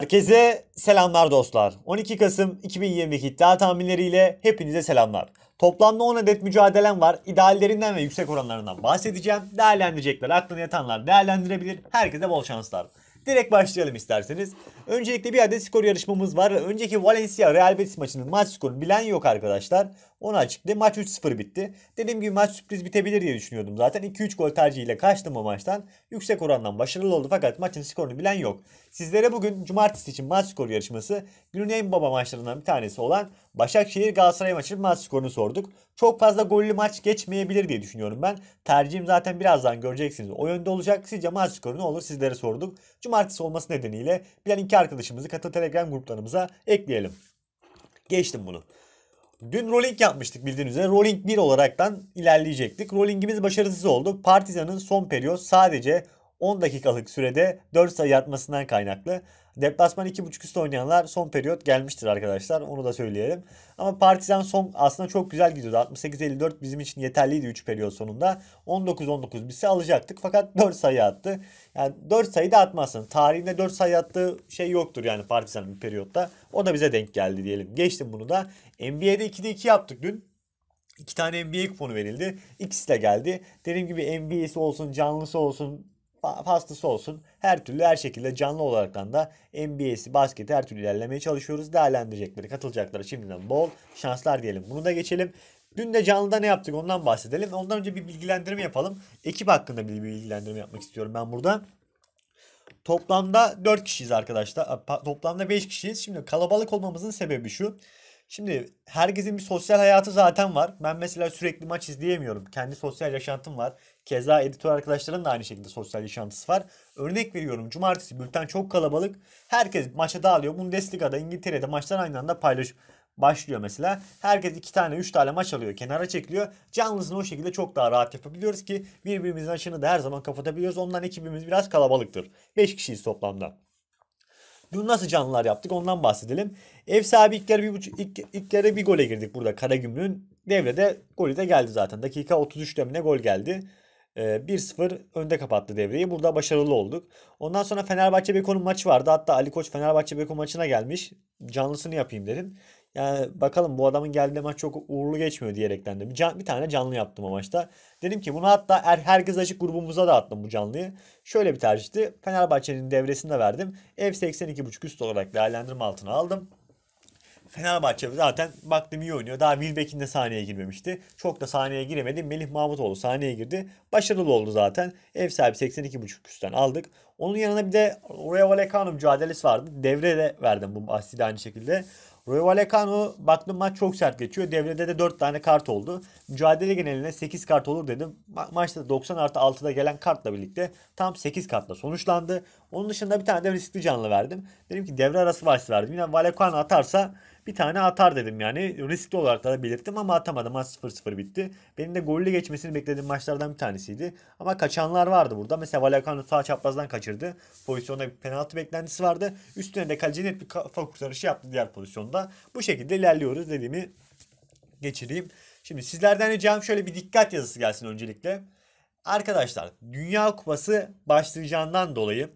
Herkese selamlar dostlar. 12 Kasım 2022 iddia tahminleriyle hepinize selamlar. Toplamda 10 adet mücadelem var. İdeallerinden ve yüksek oranlarından bahsedeceğim. Değerlendirecekler, aklına yatanlar değerlendirebilir. Herkese bol şanslar. Direkt başlayalım isterseniz. Öncelikle bir adet skor yarışmamız var. Önceki Valencia Real Betis maçının maç skorunu bilen yok arkadaşlar. Onu açıklayayım. Maç 3-0 bitti. Dediğim gibi maç sürpriz bitebilir diye düşünüyordum zaten. 2-3 gol tercihiyle kaçtım o maçtan. Yüksek orandan başarılı oldu fakat maçın skorunu bilen yok. Sizlere bugün cumartesi için maç skoru yarışması günün en baba maçlarından bir tanesi olan Başakşehir Galatasaray maçı maç skorunu sorduk. Çok fazla gollü maç geçmeyebilir diye düşünüyorum ben. Tercihim zaten birazdan göreceksiniz. O yönde olacak. Sizce maç skoru ne olur sizlere sorduk. Cumartesi olması nedeniyle bilen iki arkadaşımızı katı Telegram gruplarımıza ekleyelim. Geçtim bunu. Dün rolling yapmıştık bildiğiniz üzere. Rolling 1 olaraktan ilerleyecektik. Rollingimiz başarısız oldu. Partizan'ın son periyot sadece 10 dakikalık sürede 4 sayı atmasından kaynaklı. Deplasman 2.5 üstü oynayanlar son periyot gelmiştir arkadaşlar. Onu da söyleyelim. Ama Partizan son aslında çok güzel gidiyordu. 68-54 bizim için yeterliydi 3 periyot sonunda. 19-19 bitse alacaktık fakat 4 sayı attı. Yani 4 sayı da atmazsın. Tarihinde 4 sayı attığı şey yoktur yani Partizan'ın bir periyotta. O da bize denk geldi diyelim. Geçtim bunu da. NBA'de 2'de 2 yaptık dün. İki tane NBA kuponu verildi. İkisi de geldi. Dediğim gibi NBA'si olsun, canlısı olsun, pastası olsun. Her türlü her şekilde canlı olarak da NBA'si, basketi her türlü ilerlemeye çalışıyoruz. Değerlendirecekleri, katılacakları şimdiden bol şanslar diyelim. Bunu da geçelim. Dün de canlıda ne yaptık ondan bahsedelim. Ondan önce bir bilgilendirme yapalım. Ekip hakkında bir bilgilendirme yapmak istiyorum ben burada. Toplamda 4 kişiyiz arkadaşlar. Toplamda 5 kişiyiz. Şimdi kalabalık olmamızın sebebi şu. Şimdi herkesin bir sosyal hayatı zaten var. Ben mesela sürekli maç izleyemiyorum. Kendi sosyal yaşantım var. Keza editör arkadaşların da aynı şekilde sosyal yaşantısı var. Örnek veriyorum cumartesi bülten çok kalabalık. Herkes maça dağılıyor. Bundesliga'da İngiltere'de maçlar aynı anda paylaş başlıyor mesela. Herkes iki tane üç tane maç alıyor kenara çekiliyor. Canlısını o şekilde çok daha rahat yapabiliyoruz ki birbirimizin açığını da her zaman kapatabiliyoruz. Ondan ekibimiz biraz kalabalıktır. 5 kişiyiz toplamda. Dün nasıl canlılar yaptık ondan bahsedelim. Ev sahibi ilk yarı bir, buçuk, ilk, ilk yarı bir gole girdik burada Karagümrük'ün. Devrede golü de geldi zaten. Dakika 33'te mi ne gol geldi. 1-0 ee, önde kapattı devreyi. Burada başarılı olduk. Ondan sonra Fenerbahçe Beko maçı vardı. Hatta Ali Koç Fenerbahçe Beko maçına gelmiş. Canlısını yapayım dedim. Yani bakalım bu adamın geldiği maç çok uğurlu geçmiyor diyerekten de. Bir, can, bir tane canlı yaptım o maçta. Dedim ki bunu hatta er, herkes açık grubumuza da attım bu canlıyı. Şöyle bir tercihti. Fenerbahçe'nin devresinde verdim. Ev 82.5 üst olarak değerlendirme altına aldım. Fenerbahçe zaten baktım iyi oynuyor. Daha Wilbeck'in de sahneye girmemişti. Çok da sahneye giremedi. Melih Mahmutoğlu sahneye girdi. Başarılı oldu zaten. Ev sahibi 82.5 üstten aldık. Onun yanına bir de Roy Vallecano mücadelesi vardı. Devre de verdim bu bahsi de aynı şekilde. Roy Vallecano baktım maç çok sert geçiyor. Devrede de 4 tane kart oldu. Mücadele geneline 8 kart olur dedim. Ma- maçta 90 artı 6'da gelen kartla birlikte tam 8 kartla sonuçlandı. Onun dışında bir tane de riskli canlı verdim. Dedim ki devre arası bahsi verdim. Yine Vallecano atarsa bir tane atar dedim yani. Riskli olarak da belirttim ama atamadım, Maç 0-0 bitti. Benim de golle geçmesini beklediğim maçlardan bir tanesiydi. Ama kaçanlar vardı burada. Mesela Valakano sağ çaprazdan kaçırdı. Pozisyonda bir penaltı beklentisi vardı. Üstüne de kaleci net bir kafa kurtarışı yaptı diğer pozisyonda. Bu şekilde ilerliyoruz dediğimi geçireyim. Şimdi sizlerden ricam şöyle bir dikkat yazısı gelsin öncelikle. Arkadaşlar Dünya Kupası başlayacağından dolayı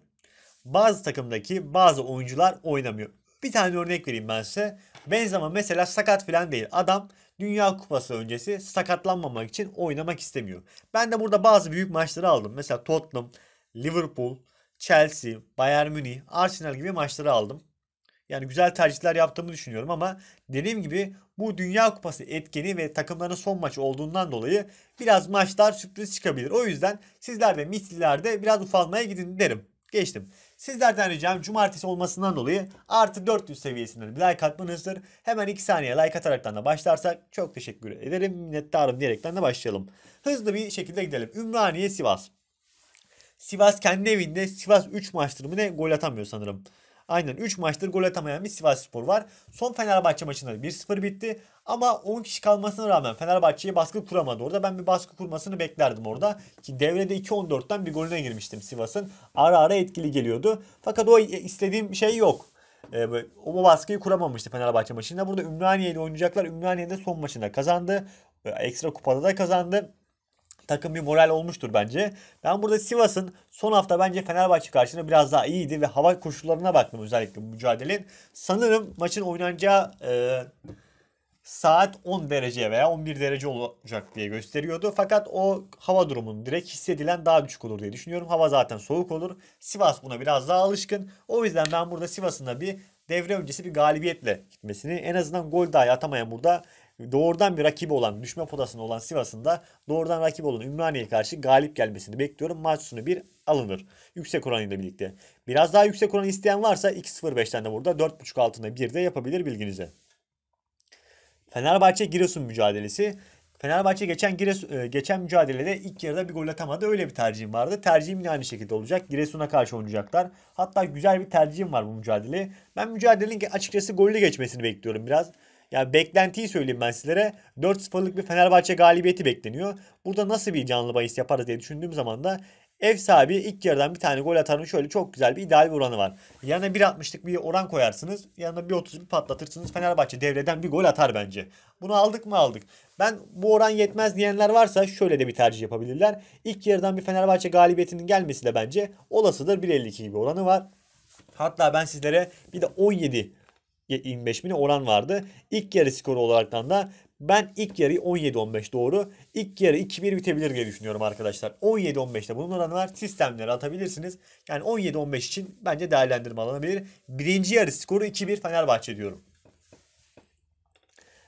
bazı takımdaki bazı oyuncular oynamıyor. Bir tane örnek vereyim ben size. Benzema mesela sakat falan değil. Adam Dünya Kupası öncesi sakatlanmamak için oynamak istemiyor. Ben de burada bazı büyük maçları aldım. Mesela Tottenham, Liverpool, Chelsea, Bayern Münih, Arsenal gibi maçları aldım. Yani güzel tercihler yaptığımı düşünüyorum ama dediğim gibi bu Dünya Kupası etkeni ve takımların son maçı olduğundan dolayı biraz maçlar sürpriz çıkabilir. O yüzden sizler de mislilerde biraz ufalmaya gidin derim geçtim. Sizlerden ricam cumartesi olmasından dolayı artı 400 seviyesinden bir like atmanızdır. Hemen 2 saniye like ataraktan da başlarsak çok teşekkür ederim. Minnettarım diyerekten de başlayalım. Hızlı bir şekilde gidelim. Ümraniye Sivas. Sivas kendi evinde Sivas 3 maçtır mı ne gol atamıyor sanırım. Aynen 3 maçtır gol atamayan bir Sivas Spor var. Son Fenerbahçe maçında 1-0 bitti. Ama 10 kişi kalmasına rağmen Fenerbahçe'yi baskı kuramadı orada. Ben bir baskı kurmasını beklerdim orada. Ki devrede 2-14'ten bir golüne girmiştim Sivas'ın. Ara ara etkili geliyordu. Fakat o e, istediğim şey yok. E, o baskıyı kuramamıştı Fenerbahçe maçında. Burada Ümraniye ile oynayacaklar. Ümraniye de son maçında kazandı. E, ekstra kupada da kazandı takım bir moral olmuştur bence. Ben burada Sivas'ın son hafta bence Fenerbahçe karşısında biraz daha iyiydi ve hava koşullarına baktım özellikle bu mücadelenin. Sanırım maçın oynanacağı e, saat 10 derece veya 11 derece olacak diye gösteriyordu. Fakat o hava durumunun direkt hissedilen daha düşük olur diye düşünüyorum. Hava zaten soğuk olur. Sivas buna biraz daha alışkın. O yüzden ben burada Sivas'ın da bir devre öncesi bir galibiyetle gitmesini en azından gol dahi atamayan burada doğrudan bir rakibi olan düşme potasında olan Sivas'ın da doğrudan rakip olan Ümraniye'ye karşı galip gelmesini bekliyorum. Maç sonu bir alınır. Yüksek oranıyla birlikte. Biraz daha yüksek oran isteyen varsa 2.05'ten de burada 4.5 altında bir de yapabilir bilginize. Fenerbahçe Giresun mücadelesi. Fenerbahçe geçen gires e, geçen mücadelede ilk yarıda bir gol atamadı. Öyle bir tercihim vardı. Tercihim yine aynı şekilde olacak. Giresun'a karşı oynayacaklar. Hatta güzel bir tercihim var bu mücadele. Ben mücadelenin açıkçası gollü geçmesini bekliyorum biraz. Yani beklentiyi söyleyeyim ben sizlere. 4-0'lık bir Fenerbahçe galibiyeti bekleniyor. Burada nasıl bir canlı bahis yaparız diye düşündüğüm zaman da Ev sahibi ilk yarıdan bir tane gol atarmış. Şöyle çok güzel bir ideal bir oranı var. Yanına 1.60'lık bir oran koyarsınız. Yanına 1.31 patlatırsınız. Fenerbahçe devreden bir gol atar bence. Bunu aldık mı aldık. Ben bu oran yetmez diyenler varsa şöyle de bir tercih yapabilirler. İlk yarıdan bir Fenerbahçe galibiyetinin gelmesi de bence olasıdır. 1.52 gibi oranı var. Hatta ben sizlere bir de 17 25 bine oran vardı. İlk yarı skoru olaraktan da ben ilk yarıyı 17-15 doğru. İlk yarı 2-1 bitebilir diye düşünüyorum arkadaşlar. 17-15'te bunun oranı var. Sistemleri atabilirsiniz. Yani 17-15 için bence değerlendirme alınabilir. Birinci yarı skoru 2-1 Fenerbahçe diyorum.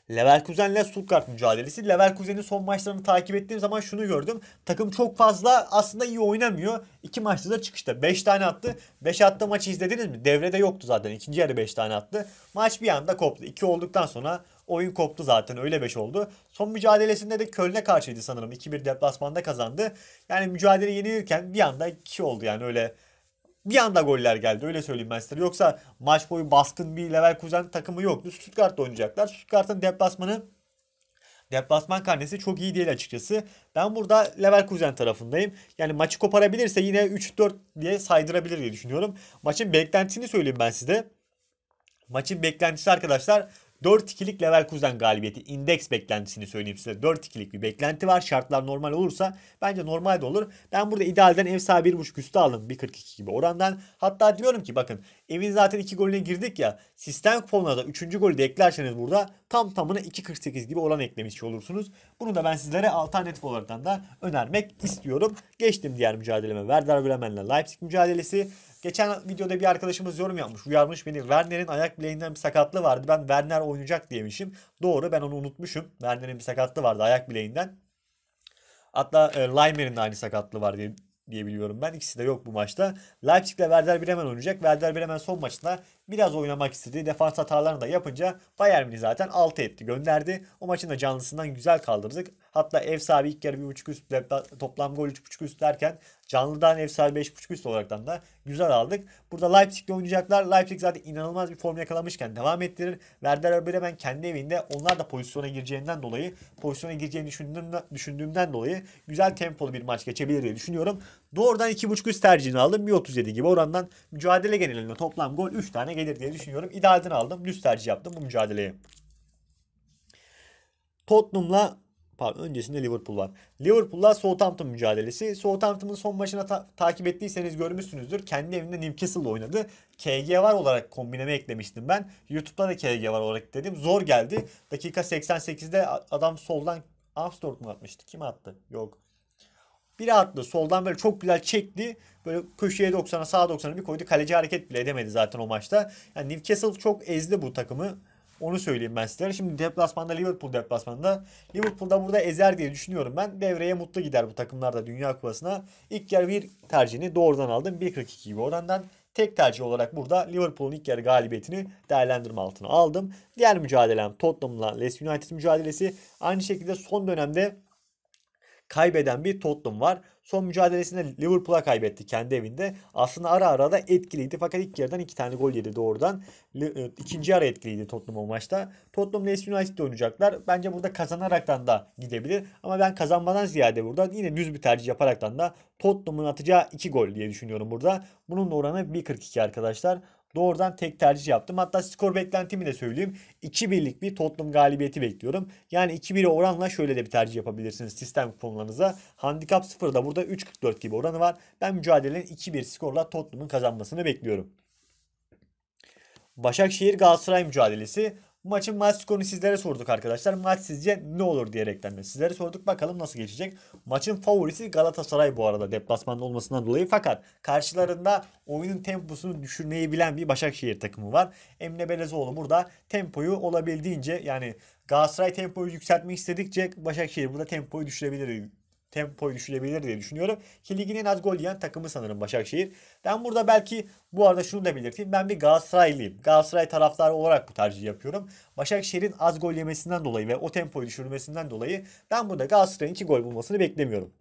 Leverkusen ile Stuttgart mücadelesi. Leverkusen'in son maçlarını takip ettiğim zaman şunu gördüm. Takım çok fazla aslında iyi oynamıyor. İki maçta da çıkışta. 5 tane attı. 5 attı maçı izlediniz mi? Devrede yoktu zaten. İkinci yarı 5 tane attı. Maç bir anda koptu. 2 olduktan sonra Oyun koptu zaten öyle 5 oldu. Son mücadelesinde de Köln'e karşıydı sanırım. 2-1 deplasmanda kazandı. Yani mücadele yenilirken bir anda 2 oldu yani öyle bir anda goller geldi öyle söyleyeyim ben size. Yoksa maç boyu baskın bir Leverkusen takımı yoktu. Stuttgart'ta oynayacaklar. Stuttgart'ın deplasmanı deplasman karnesi çok iyi değil açıkçası. Ben burada Leverkusen tarafındayım. Yani maçı koparabilirse yine 3-4 diye saydırabilir diye düşünüyorum. Maçın beklentisini söyleyeyim ben size. Maçın beklentisi arkadaşlar 4-2'lik Leverkusen galibiyeti indeks beklentisini söyleyeyim size. 4-2'lik bir beklenti var. Şartlar normal olursa bence normal de olur. Ben burada idealden ev sahibi 1.5 üstü aldım 1.42 gibi orandan. Hatta diyorum ki bakın evin zaten 2 golüne girdik ya. Sistem kuponuna da 3. golü de eklerseniz burada tam tamına 2.48 gibi olan eklemiş olursunuz. Bunu da ben sizlere alternatif olarak da önermek istiyorum. Geçtim diğer mücadeleme. Werder Bremen'le Leipzig mücadelesi. Geçen videoda bir arkadaşımız yorum yapmış. Uyarmış beni. Werner'in ayak bileğinden bir sakatlığı vardı. Ben Werner oynayacak diyemişim. Doğru ben onu unutmuşum. Werner'in bir sakatlığı vardı ayak bileğinden. Hatta e, Leimer'in de aynı sakatlığı var diye diyebiliyorum ben. İkisi de yok bu maçta. Leipzig ile Werder Bremen oynayacak. Werder Bremen son maçında biraz oynamak istedi. Defans hatalarını da yapınca Bayern'i zaten 6 etti gönderdi. O maçın da canlısından güzel kaldırdık. Hatta ev sahibi ilk yarı 1.5 üst toplam gol 3.5 üst derken canlıdan ev sahibi 5.5 üst olaraktan da güzel aldık. Burada Leipzig'le oynayacaklar. Leipzig zaten inanılmaz bir form yakalamışken devam ettirir. Werder Bremen kendi evinde onlar da pozisyona gireceğinden dolayı pozisyona gireceğini düşündüğümden, düşündüğümden dolayı güzel tempolu bir maç geçebilir diye düşünüyorum. Doğrudan 2.5 üst tercihini aldım. 1.37 gibi orandan mücadele genelinde toplam gol 3 tane gelir diye düşünüyorum. İdealden aldım. Düz tercih yaptım bu mücadeleyi Tottenham'la pardon öncesinde Liverpool var. Liverpool'la Southampton mücadelesi. Southampton'ın son maçını ta- takip ettiyseniz görmüşsünüzdür. Kendi evinde Newcastle oynadı. KG var olarak kombineme eklemiştim ben. YouTube'da da KG var olarak dedim. Zor geldi. Dakika 88'de adam soldan Armstrong mu atmıştı? Kim attı? Yok. Bir rahatladı. Soldan böyle çok güzel çekti. Böyle köşeye 90'a sağa 90'a bir koydu. Kaleci hareket bile edemedi zaten o maçta. Yani Newcastle çok ezdi bu takımı. Onu söyleyeyim ben sizlere. Şimdi deplasmanda Liverpool deplasmanda. Liverpool'da burada ezer diye düşünüyorum ben. Devreye mutlu gider bu takımlar da Dünya Kupası'na. İlk yarı bir tercihini doğrudan aldım. 1.42 gibi orandan. Tek tercih olarak burada Liverpool'un ilk yarı galibiyetini değerlendirme altına aldım. Diğer mücadelem Tottenham'la Leicester United mücadelesi. Aynı şekilde son dönemde kaybeden bir Tottenham var. Son mücadelesinde Liverpool'a kaybetti kendi evinde. Aslında ara ara da etkiliydi fakat ilk yarıdan iki tane gol yedi doğrudan. E, ikinci ara etkiliydi Tottenham o maçta. Tottenham Leeds United'de oynayacaklar. Bence burada kazanaraktan da gidebilir. Ama ben kazanmadan ziyade burada yine düz bir tercih yaparaktan da Tottenham'ın atacağı iki gol diye düşünüyorum burada. Bunun oranı 1.42 arkadaşlar doğrudan tek tercih yaptım. Hatta skor beklentimi de söyleyeyim. 2-1'lik bir Tottenham galibiyeti bekliyorum. Yani 2-1'e oranla şöyle de bir tercih yapabilirsiniz sistem kuponlarınıza. Handikap 0'da burada 3.44 gibi oranı var. Ben mücadelenin 2-1 skorla Tottenham'ın kazanmasını bekliyorum. Başakşehir Galatasaray mücadelesi. Bu maçın maç skorunu sizlere sorduk arkadaşlar. Maç sizce ne olur diyerekten de sizlere sorduk. Bakalım nasıl geçecek. Maçın favorisi Galatasaray bu arada deplasmanda olmasından dolayı. Fakat karşılarında oyunun temposunu düşürmeyi bilen bir Başakşehir takımı var. Emre Belezoğlu burada tempoyu olabildiğince yani Galatasaray tempoyu yükseltmek istedikçe Başakşehir burada tempoyu düşürebilir tempoyu düşürebilir diye düşünüyorum. Ki ligin en az gol yiyen takımı sanırım Başakşehir. Ben burada belki bu arada şunu da belirteyim. Ben bir Galatasaraylıyım. Galatasaray taraftarı olarak bu tercihi yapıyorum. Başakşehir'in az gol yemesinden dolayı ve o tempoyu düşürmesinden dolayı ben burada Galatasaray'ın 2 gol bulmasını beklemiyorum.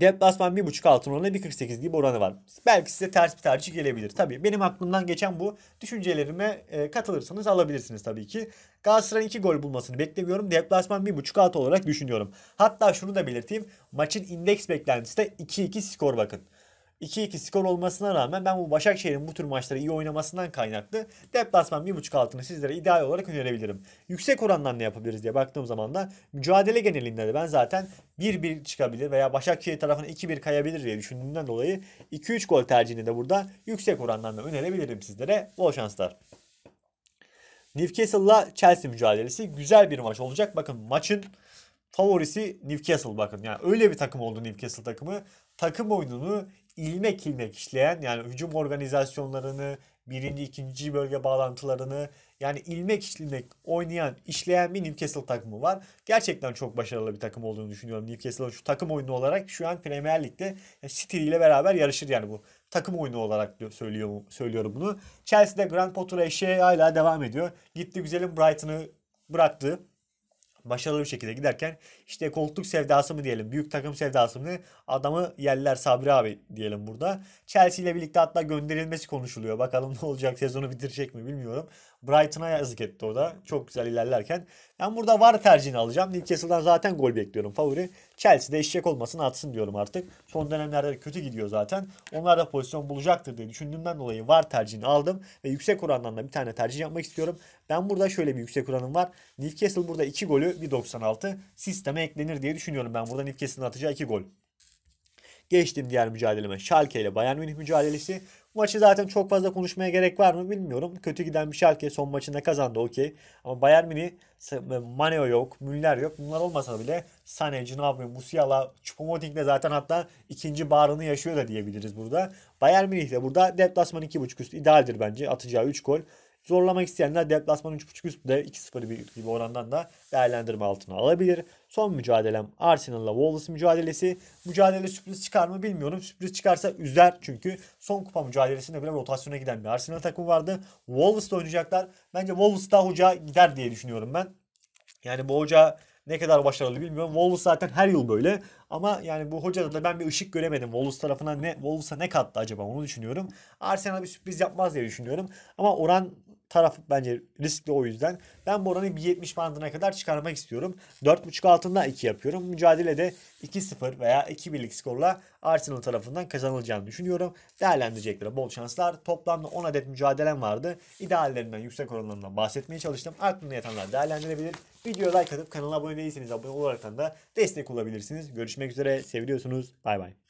Deplasman 1.5 altın oranı 1.48 gibi oranı var. Belki size ters bir tercih gelebilir. Tabii benim aklımdan geçen bu. Düşüncelerime e, katılırsanız alabilirsiniz tabii ki. Galatasaray'ın 2 gol bulmasını beklemiyorum. Deplasman 1.5 altı olarak düşünüyorum. Hatta şunu da belirteyim. Maçın indeks beklentisi de 2-2 skor bakın. 2-2 skor olmasına rağmen ben bu Başakşehir'in bu tür maçları iyi oynamasından kaynaklı deplasman 1.5 altını sizlere ideal olarak önerebilirim. Yüksek orandan ne yapabiliriz diye baktığım zaman da mücadele genelinde de ben zaten 1-1 çıkabilir veya Başakşehir tarafına 2-1 kayabilir diye düşündüğümden dolayı 2-3 gol tercihini de burada yüksek orandan da önerebilirim sizlere. Bol şanslar. Newcastle'la Chelsea mücadelesi güzel bir maç olacak. Bakın maçın favorisi Newcastle bakın. Yani öyle bir takım oldu Newcastle takımı. Takım oyununu ilmek ilmek işleyen yani hücum organizasyonlarını, birinci, ikinci bölge bağlantılarını yani ilmek ilmek oynayan, işleyen bir Newcastle takımı var. Gerçekten çok başarılı bir takım olduğunu düşünüyorum. Newcastle'ın şu takım oyunu olarak şu an Premier Lig'de e, City ile beraber yarışır yani bu. Takım oyunu olarak söylüyorum, söylüyorum bunu. Chelsea'de Grand Potter eşeği hala devam ediyor. Gitti güzelim Brighton'ı bıraktı başarılı bir şekilde giderken işte koltuk sevdası mı diyelim, büyük takım sevdası mı adamı yerler Sabri abi diyelim burada. Chelsea ile birlikte hatta gönderilmesi konuşuluyor. Bakalım ne olacak sezonu bitirecek mi bilmiyorum. Brighton'a yazık etti o da. Çok güzel ilerlerken. Ben burada var tercihini alacağım. Newcastle'dan zaten gol bekliyorum favori. Chelsea'de eşek olmasın atsın diyorum artık. Son dönemlerde kötü gidiyor zaten. Onlar da pozisyon bulacaktır diye düşündüğümden dolayı var tercihini aldım. Ve yüksek orandan da bir tane tercih yapmak istiyorum. Ben burada şöyle bir yüksek kuranım var. Newcastle burada iki golü 1.96 sisteme eklenir diye düşünüyorum ben. Buradan İvkes'in atacağı 2 gol. Geçtim diğer mücadeleme. Schalke ile Bayern Münih mücadelesi. maçı zaten çok fazla konuşmaya gerek var mı bilmiyorum. Kötü giden bir Schalke son maçında kazandı okey. Ama Bayern Münih Maneo yok, Müller yok. Bunlar olmasa bile Sane, Gnabry, Musiala, Choupo-Moting de zaten hatta ikinci bağrını yaşıyor da diyebiliriz burada. Bayern Münih de burada deplasman 2.5 üst idealdir bence. Atacağı 3 gol. Zorlamak isteyenler deplasman 3.5 üstte 2-0 bir gibi orandan da değerlendirme altına alabilir. Son mücadelem Arsenal'la Wolves mücadelesi. Mücadele sürpriz çıkar mı bilmiyorum. Sürpriz çıkarsa üzer çünkü son kupa mücadelesinde bile rotasyona giden bir Arsenal takımı vardı. Wolves'la oynayacaklar. Bence Wolves daha hoca gider diye düşünüyorum ben. Yani bu hoca ne kadar başarılı bilmiyorum. Wolves zaten her yıl böyle. Ama yani bu hocada da ben bir ışık göremedim. Wolves tarafına ne Wolves'a ne kattı acaba onu düşünüyorum. Arsenal bir sürpriz yapmaz diye düşünüyorum. Ama oran taraf bence riskli o yüzden. Ben bu oranı 1.70 bandına kadar çıkarmak istiyorum. 4.5 altında 2 yapıyorum. Mücadelede 2-0 veya 2-1'lik skorla Arsenal tarafından kazanılacağını düşünüyorum. değerlendirecekler bol şanslar. Toplamda 10 adet mücadelem vardı. İdeallerinden yüksek oranlarından bahsetmeye çalıştım. Aklına yatanlar değerlendirebilir. Videoya like atıp kanala abone değilseniz abone olarak da destek olabilirsiniz. Görüşmek üzere. Seviyorsunuz. Bay bay.